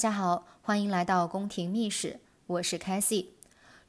大家好，欢迎来到《宫廷秘史》，我是凯西。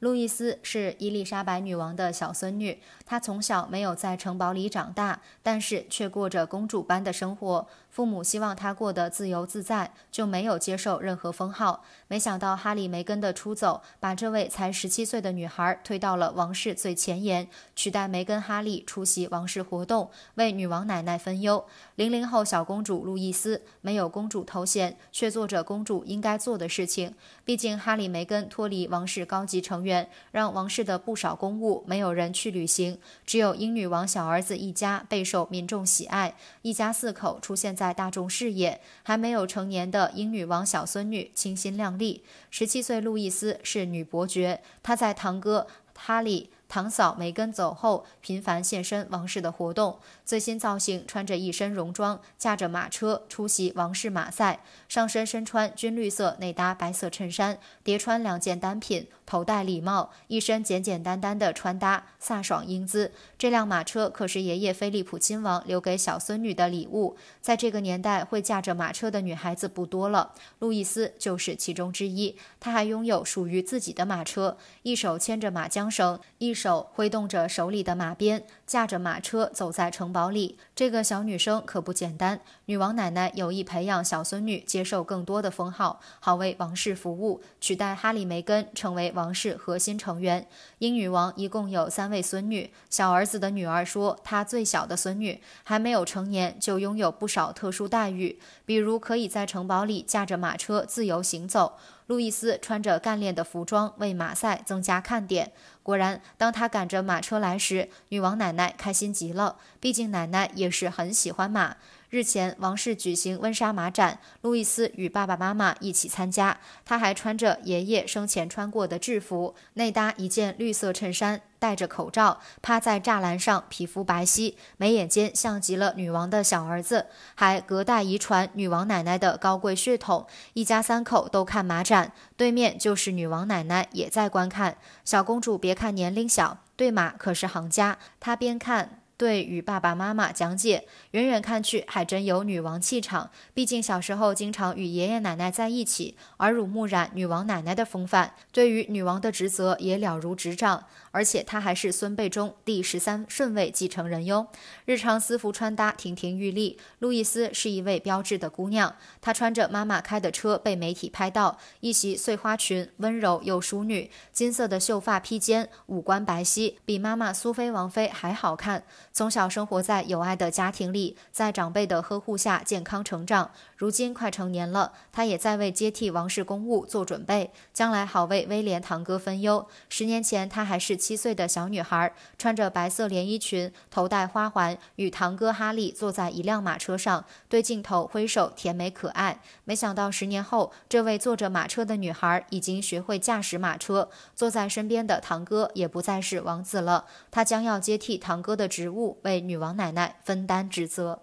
路易斯是伊丽莎白女王的小孙女，她从小没有在城堡里长大，但是却过着公主般的生活。父母希望她过得自由自在，就没有接受任何封号。没想到哈里梅根的出走，把这位才十七岁的女孩推到了王室最前沿，取代梅根哈利出席王室活动，为女王奶奶分忧。零零后小公主路易斯没有公主头衔，却做着公主应该做的事情。毕竟哈里梅根脱离王室高级成员，让王室的不少公务没有人去履行。只有英女王小儿子一家备受民众喜爱，一家四口出现在。在大众视野还没有成年的英女王小孙女清新靓丽，十七岁路易斯是女伯爵，她在堂哥哈利。堂嫂梅根走后，频繁现身王室的活动。最新造型，穿着一身戎装，驾着马车出席王室马赛。上身身穿军绿色，内搭白色衬衫，叠穿两件单品，头戴礼帽，一身简简单单的穿搭，飒爽英姿。这辆马车可是爷爷菲利普亲王留给小孙女的礼物。在这个年代，会驾着马车的女孩子不多了，路易斯就是其中之一。她还拥有属于自己的马车，一手牵着马缰绳，一。手挥动着手里的马鞭。驾着马车走在城堡里，这个小女生可不简单。女王奶奶有意培养小孙女，接受更多的封号，好为王室服务，取代哈里梅根成为王室核心成员。英女王一共有三位孙女，小儿子的女儿说，她最小的孙女还没有成年，就拥有不少特殊待遇，比如可以在城堡里驾着马车自由行走。路易斯穿着干练的服装，为马赛增加看点。果然，当他赶着马车来时，女王奶奶。开心极了，毕竟奶奶也是很喜欢马。日前，王室举行温莎马展，路易斯与爸爸妈妈一起参加。他还穿着爷爷生前穿过的制服，内搭一件绿色衬衫，戴着口罩，趴在栅栏上，皮肤白皙，眉眼间像极了女王的小儿子，还隔代遗传女王奶奶的高贵血统。一家三口都看马展，对面就是女王奶奶也在观看。小公主别看年龄小，对马可是行家。她边看。对，与爸爸妈妈讲解，远远看去还真有女王气场。毕竟小时候经常与爷爷奶奶在一起，耳濡目染女王奶奶的风范，对于女王的职责也了如指掌。而且她还是孙辈中第十三顺位继承人哟。日常私服穿搭亭亭玉立，路易斯是一位标致的姑娘。她穿着妈妈开的车被媒体拍到，一袭碎花裙，温柔又淑女，金色的秀发披肩，五官白皙，比妈妈苏菲王妃还好看。从小生活在有爱的家庭里，在长辈的呵护下健康成长。如今快成年了，他也在为接替王室公务做准备，将来好为威廉堂哥分忧。十年前，她还是七岁的小女孩，穿着白色连衣裙，头戴花环，与堂哥哈利坐在一辆马车上，对镜头挥手，甜美可爱。没想到十年后，这位坐着马车的女孩已经学会驾驶马车，坐在身边的堂哥也不再是王子了，他将要接替堂哥的职务。为女王奶奶分担职责。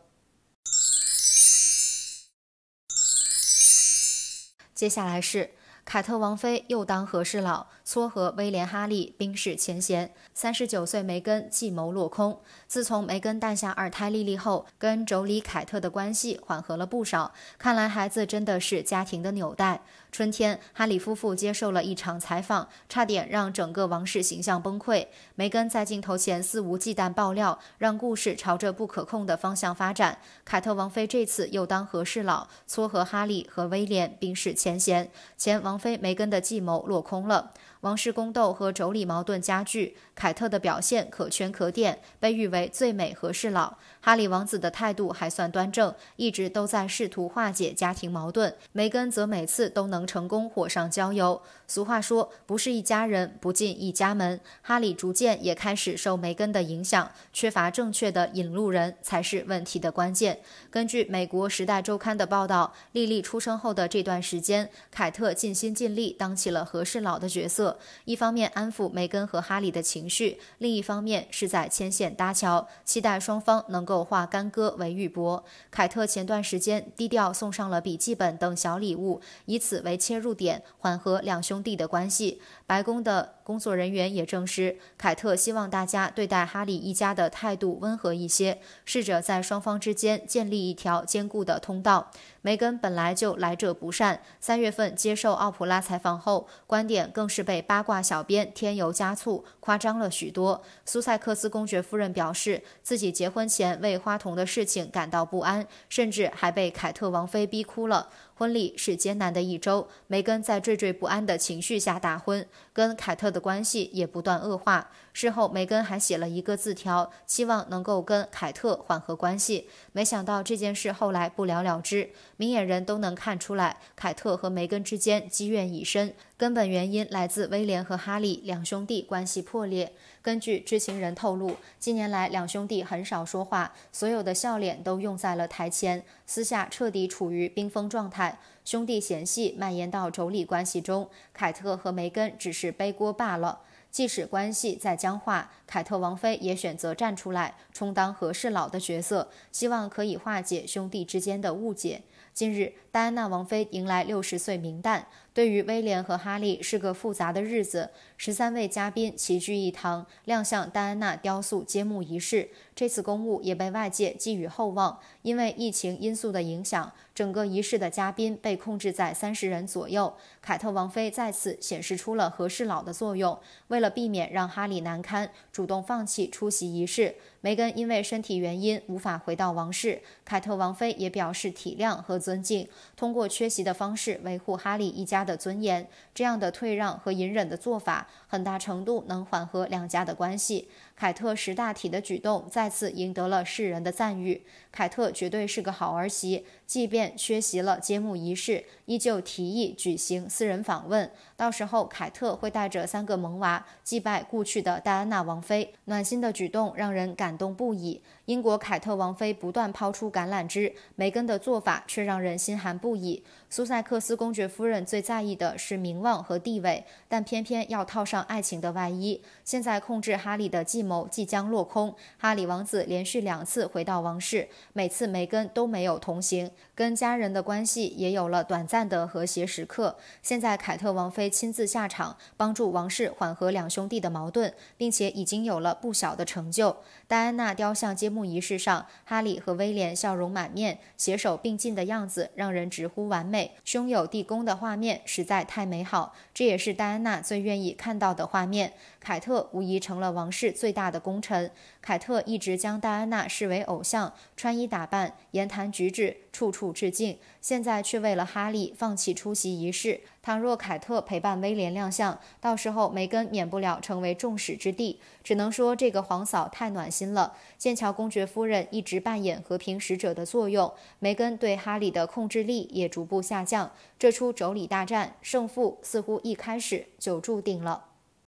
接下来是凯特王妃又当和事佬。撮合威廉、哈利冰释前嫌，三十九岁梅根计谋落空。自从梅根诞下二胎莉莉后，跟妯娌凯特的关系缓和了不少。看来孩子真的是家庭的纽带。春天，哈里夫妇接受了一场采访，差点让整个王室形象崩溃。梅根在镜头前肆无忌惮爆料，让故事朝着不可控的方向发展。凯特王妃这次又当和事佬，撮合哈利和威廉冰释前嫌。前王妃梅根的计谋落空了。王室宫斗和妯娌矛盾加剧，凯特的表现可圈可点，被誉为最美和事佬。哈里王子的态度还算端正，一直都在试图化解家庭矛盾。梅根则每次都能成功火上浇油。俗话说，不是一家人，不进一家门。哈里逐渐也开始受梅根的影响，缺乏正确的引路人才是问题的关键。根据美国《时代周刊》的报道，莉莉出生后的这段时间，凯特尽心尽力当起了和事佬的角色，一方面安抚梅根和哈里的情绪，另一方面是在牵线搭桥，期待双方能够。化干戈为玉帛。凯特前段时间低调送上了笔记本等小礼物，以此为切入点，缓和两兄弟的关系。白宫的。工作人员也证实，凯特希望大家对待哈里一家的态度温和一些，试着在双方之间建立一条坚固的通道。梅根本来就来者不善，三月份接受奥普拉采访后，观点更是被八卦小编添油加醋，夸张了许多。苏塞克斯公爵夫人表示，自己结婚前为花童的事情感到不安，甚至还被凯特王妃逼哭了。婚礼是艰难的一周，梅根在惴惴不安的情绪下大婚，跟凯特的关系也不断恶化。事后，梅根还写了一个字条，希望能够跟凯特缓和关系。没想到这件事后来不了了之。明眼人都能看出来，凯特和梅根之间积怨已深，根本原因来自威廉和哈利两兄弟关系破裂。根据知情人透露，近年来两兄弟很少说话，所有的笑脸都用在了台前，私下彻底处于冰封状态。兄弟嫌隙蔓延到妯娌关系中，凯特和梅根只是背锅罢了。即使关系再僵化，凯特王妃也选择站出来，充当和事佬的角色，希望可以化解兄弟之间的误解。近日。戴安娜王妃迎来六十岁冥诞，对于威廉和哈利是个复杂的日子。十三位嘉宾齐聚一堂，亮相戴安娜雕塑揭幕仪式。这次公务也被外界寄予厚望，因为疫情因素的影响，整个仪式的嘉宾被控制在三十人左右。凯特王妃再次显示出了和事佬的作用，为了避免让哈利难堪，主动放弃出席仪式。梅根因为身体原因无法回到王室，凯特王妃也表示体谅和尊敬。通过缺席的方式维护哈利一家的尊严，这样的退让和隐忍的做法，很大程度能缓和两家的关系。凯特识大体的举动再次赢得了世人的赞誉。凯特绝对是个好儿媳，即便缺席了揭幕仪式，依旧提议举行私人访问。到时候，凯特会带着三个萌娃祭拜故去的戴安娜王妃，暖心的举动让人感动不已。英国凯特王妃不断抛出橄榄枝，梅根的做法却让人心寒不已。苏塞克斯公爵夫人最在意的是名望和地位，但偏偏要套上爱情的外衣。现在控制哈利的计谋即将落空，哈利王子连续两次回到王室，每次梅根都没有同行，跟家人的关系也有了短暂的和谐时刻。现在凯特王妃亲自下场，帮助王室缓和两兄弟的矛盾，并且已经有了不小的成就。戴安娜雕像揭幕仪式上，哈利和威廉笑容满面，携手并进的样子让人直呼完美。胸有地宫的画面实在太美好，这也是戴安娜最愿意看到的画面。凯特无疑成了王室最大的功臣。凯特一直将戴安娜视为偶像，穿衣打扮、言谈举止处处致敬，现在却为了哈利放弃出席仪式。倘若凯特陪伴威廉亮相，到时候梅根免不了成为众矢之的。只能说这个皇嫂太暖心了。剑桥公爵夫人一直扮演和平使者的作用，梅根对哈里的控制力也逐步下降。这出妯娌大战，胜负似乎一开始就注定了。